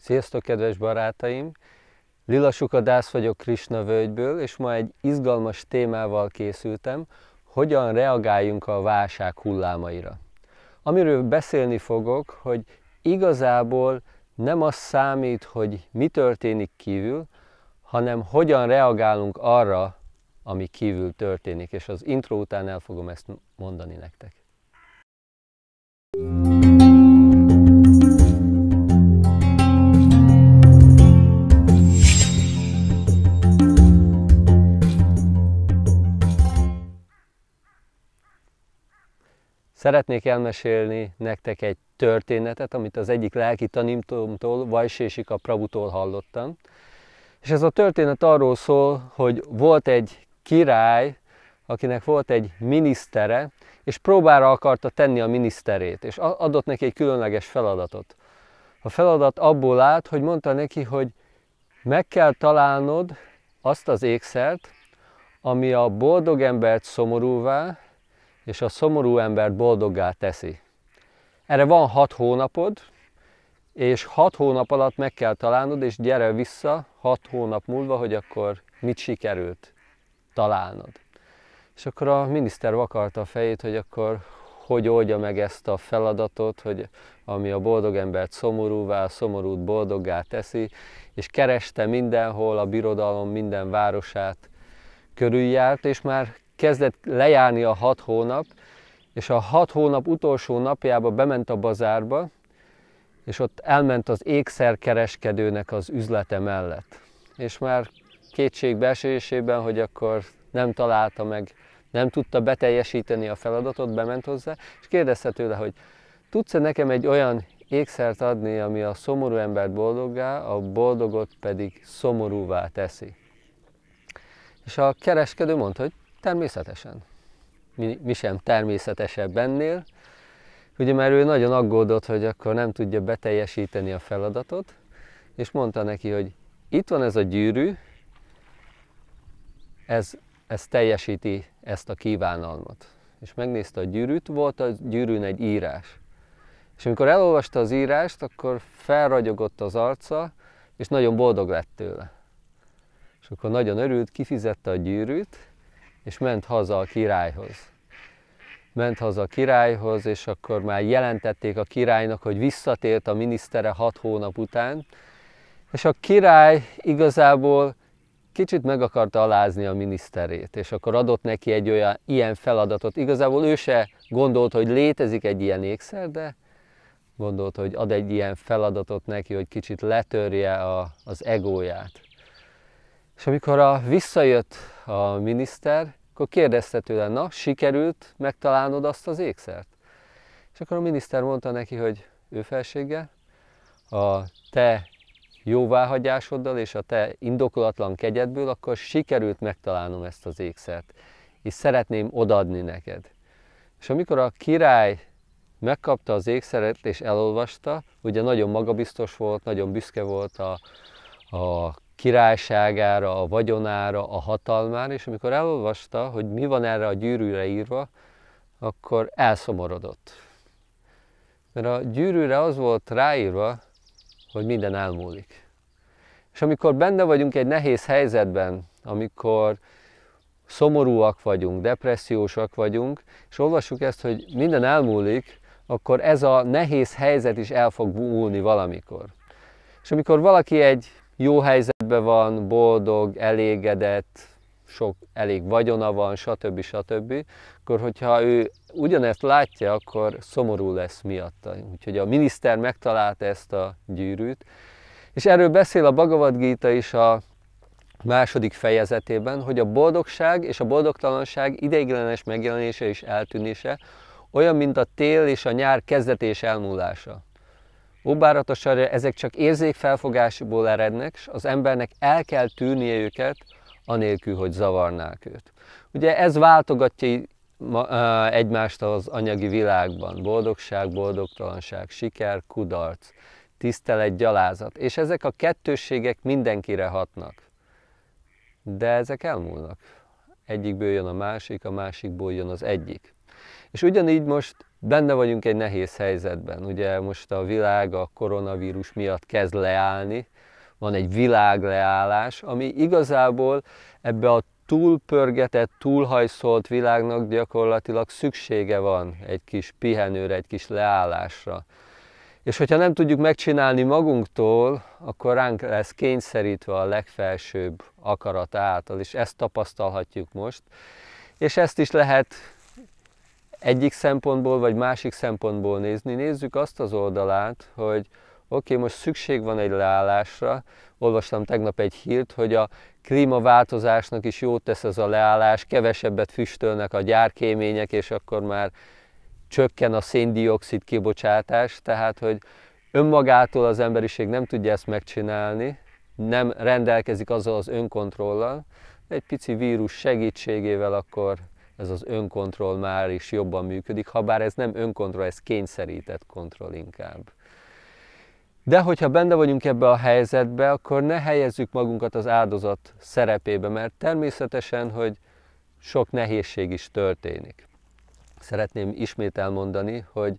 Sziasztok, kedves barátaim! Lila Sukadász vagyok Krishna völgyből, és ma egy izgalmas témával készültem, hogyan reagáljunk a válság hullámaira. Amiről beszélni fogok, hogy igazából nem az számít, hogy mi történik kívül, hanem hogyan reagálunk arra, ami kívül történik, és az intro után el fogom ezt mondani nektek. Mm. Szeretnék elmesélni nektek egy történetet, amit az egyik lelki tanítomtól, Vajsésika Prabutól hallottam. És ez a történet arról szól, hogy volt egy király, akinek volt egy minisztere, és próbára akarta tenni a miniszterét, és adott neki egy különleges feladatot. A feladat abból állt, hogy mondta neki, hogy meg kell találnod azt az ékszert, ami a boldog embert szomorúvá, és a szomorú embert boldoggá teszi. Erre van hat hónapod, és hat hónap alatt meg kell találnod, és gyere vissza hat hónap múlva, hogy akkor mit sikerült találnod. És akkor a miniszter vakarta a fejét, hogy akkor hogy oldja meg ezt a feladatot, hogy ami a boldog embert szomorúvá, a szomorút boldoggá teszi, és kereste mindenhol a birodalom minden városát körüljárt, és már kezdett lejárni a hat hónap, és a hat hónap utolsó napjába bement a bazárba, és ott elment az ékszerkereskedőnek az üzlete mellett. És már kétségbeesésében, hogy akkor nem találta meg, nem tudta beteljesíteni a feladatot, bement hozzá, és kérdezte tőle, hogy tudsz-e nekem egy olyan ékszert adni, ami a szomorú embert boldoggá, a boldogot pedig szomorúvá teszi. És a kereskedő mondta, hogy Természetesen. Mi, mi sem természetesebb ennél. Ugye már ő nagyon aggódott, hogy akkor nem tudja beteljesíteni a feladatot, és mondta neki, hogy itt van ez a gyűrű, ez, ez teljesíti ezt a kívánalmat. És megnézte a gyűrűt, volt a gyűrűn egy írás. És amikor elolvasta az írást, akkor felragyogott az arca, és nagyon boldog lett tőle. És akkor nagyon örült, kifizette a gyűrűt, és ment haza a királyhoz. Ment haza a királyhoz, és akkor már jelentették a királynak, hogy visszatért a minisztere hat hónap után, és a király igazából kicsit meg akarta alázni a miniszterét, és akkor adott neki egy olyan ilyen feladatot. Igazából ő se gondolt, hogy létezik egy ilyen ékszer, de gondolt, hogy ad egy ilyen feladatot neki, hogy kicsit letörje a, az egóját. És amikor a, visszajött a miniszter, akkor kérdezte tőle, na, sikerült megtalálnod azt az ékszert? És akkor a miniszter mondta neki, hogy ő felsége, a te jóváhagyásoddal és a te indokolatlan kegyedből, akkor sikerült megtalálnom ezt az ékszert, és szeretném odadni neked. És amikor a király megkapta az ékszeret és elolvasta, ugye nagyon magabiztos volt, nagyon büszke volt a, a királyságára, a vagyonára, a hatalmára, és amikor elolvasta, hogy mi van erre a gyűrűre írva, akkor elszomorodott. Mert a gyűrűre az volt ráírva, hogy minden elmúlik. És amikor benne vagyunk egy nehéz helyzetben, amikor szomorúak vagyunk, depressziósak vagyunk, és olvassuk ezt, hogy minden elmúlik, akkor ez a nehéz helyzet is el fog múlni valamikor. És amikor valaki egy jó helyzet, rendben van, boldog, elégedett, sok elég vagyona van, stb. stb., akkor hogyha ő ugyanezt látja, akkor szomorú lesz miatta. Úgyhogy a miniszter megtalálta ezt a gyűrűt, és erről beszél a Bhagavad Gita is a második fejezetében, hogy a boldogság és a boldogtalanság ideiglenes megjelenése és eltűnése olyan, mint a tél és a nyár kezdetés elmúlása. Óbáratosan ezek csak érzékfelfogásból erednek, és az embernek el kell tűrnie őket, anélkül, hogy zavarnák őt. Ugye ez váltogatja egymást az anyagi világban. Boldogság, boldogtalanság, siker, kudarc, tisztelet, gyalázat. És ezek a kettősségek mindenkire hatnak. De ezek elmúlnak. Egyikből jön a másik, a másikból jön az egyik. És ugyanígy most benne vagyunk egy nehéz helyzetben. Ugye most a világ a koronavírus miatt kezd leállni, van egy világleállás, ami igazából ebbe a túlpörgetett, túlhajszolt világnak gyakorlatilag szüksége van egy kis pihenőre, egy kis leállásra. És hogyha nem tudjuk megcsinálni magunktól, akkor ránk lesz kényszerítve a legfelsőbb akarat által, és ezt tapasztalhatjuk most. És ezt is lehet egyik szempontból vagy másik szempontból nézni. Nézzük azt az oldalát, hogy oké, okay, most szükség van egy leállásra. Olvastam tegnap egy hírt, hogy a klímaváltozásnak is jót tesz ez a leállás, kevesebbet füstölnek a gyárkémények, és akkor már csökken a széndiokszid kibocsátás, tehát hogy önmagától az emberiség nem tudja ezt megcsinálni, nem rendelkezik azzal az önkontrollal, egy pici vírus segítségével akkor ez az önkontroll már is jobban működik, ha bár ez nem önkontroll, ez kényszerített kontroll inkább. De hogyha benne vagyunk ebbe a helyzetbe, akkor ne helyezzük magunkat az áldozat szerepébe, mert természetesen, hogy sok nehézség is történik. Szeretném ismét elmondani, hogy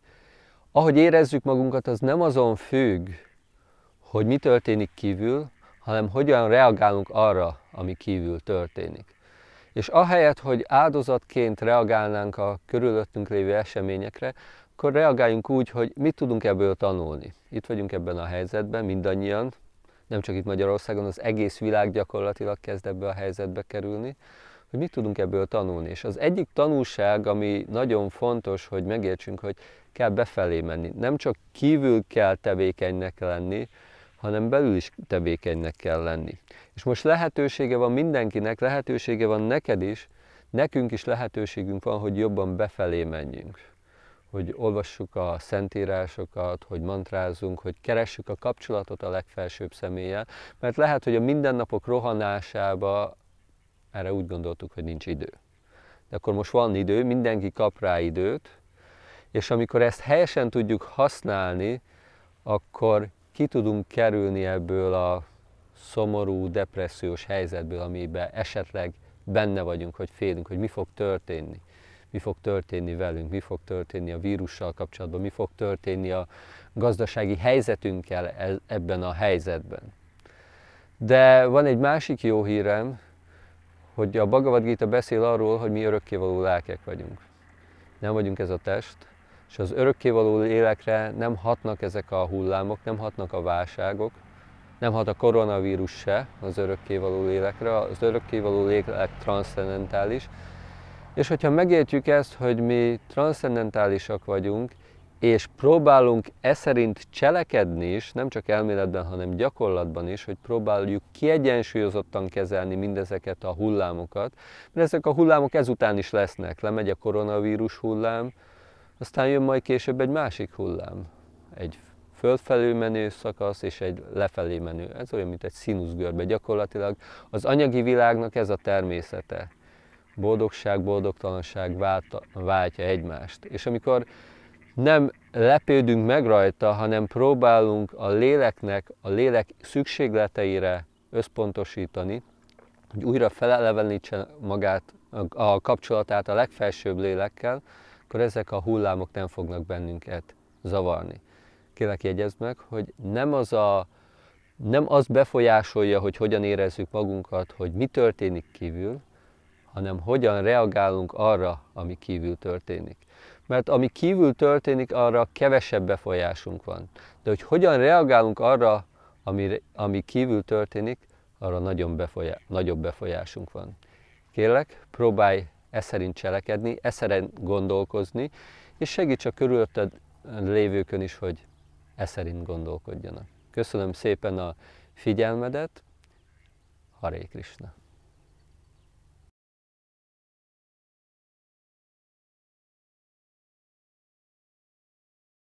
ahogy érezzük magunkat, az nem azon függ, hogy mi történik kívül, hanem hogyan reagálunk arra, ami kívül történik. És ahelyett, hogy áldozatként reagálnánk a körülöttünk lévő eseményekre, akkor reagáljunk úgy, hogy mit tudunk ebből tanulni. Itt vagyunk ebben a helyzetben, mindannyian, nem csak itt Magyarországon, az egész világ gyakorlatilag kezd ebbe a helyzetbe kerülni, hogy mit tudunk ebből tanulni. És az egyik tanulság, ami nagyon fontos, hogy megértsünk, hogy kell befelé menni. Nem csak kívül kell tevékenynek lenni, hanem belül is tevékenynek kell lenni. És most lehetősége van mindenkinek, lehetősége van neked is, nekünk is lehetőségünk van, hogy jobban befelé menjünk. Hogy olvassuk a szentírásokat, hogy mantrázunk, hogy keressük a kapcsolatot a legfelsőbb személlyel, mert lehet, hogy a mindennapok rohanásába erre úgy gondoltuk, hogy nincs idő. De akkor most van idő, mindenki kap rá időt, és amikor ezt helyesen tudjuk használni, akkor ki tudunk kerülni ebből a szomorú, depressziós helyzetből, amiben esetleg benne vagyunk, hogy félünk, hogy mi fog történni. Mi fog történni velünk, mi fog történni a vírussal kapcsolatban, mi fog történni a gazdasági helyzetünkkel e- ebben a helyzetben. De van egy másik jó hírem, hogy a Bhagavad Gita beszél arról, hogy mi örökkévaló lelkek vagyunk. Nem vagyunk ez a test, és az örökkévaló lélekre nem hatnak ezek a hullámok, nem hatnak a válságok, nem hat a koronavírus se az örökkévaló lélekre, az örökkévaló lélek transzcendentális, és hogyha megértjük ezt, hogy mi transzcendentálisak vagyunk, és próbálunk e szerint cselekedni is, nem csak elméletben, hanem gyakorlatban is, hogy próbáljuk kiegyensúlyozottan kezelni mindezeket a hullámokat, mert ezek a hullámok ezután is lesznek. Lemegy a koronavírus hullám, aztán jön majd később egy másik hullám, egy fölfelé menő szakasz és egy lefelé menő. Ez olyan, mint egy színuszgörbe gyakorlatilag. Az anyagi világnak ez a természete. Boldogság, boldogtalanság válta, váltja egymást. És amikor nem lepődünk meg rajta, hanem próbálunk a léleknek, a lélek szükségleteire összpontosítani, hogy újra felelevenítse magát a kapcsolatát a legfelsőbb lélekkel, akkor ezek a hullámok nem fognak bennünket zavarni. Kérlek jegyezd meg, hogy nem az a nem az befolyásolja, hogy hogyan érezzük magunkat, hogy mi történik kívül, hanem hogyan reagálunk arra, ami kívül történik. Mert ami kívül történik, arra kevesebb befolyásunk van. De hogy hogyan reagálunk arra, ami, ami kívül történik, arra nagyon befolyá, nagyobb befolyásunk van. Kérlek, próbálj e szerint cselekedni, e szerint gondolkozni, és segíts a körülötted lévőkön is, hogy e szerint gondolkodjanak. Köszönöm szépen a figyelmedet, Haré Krishna!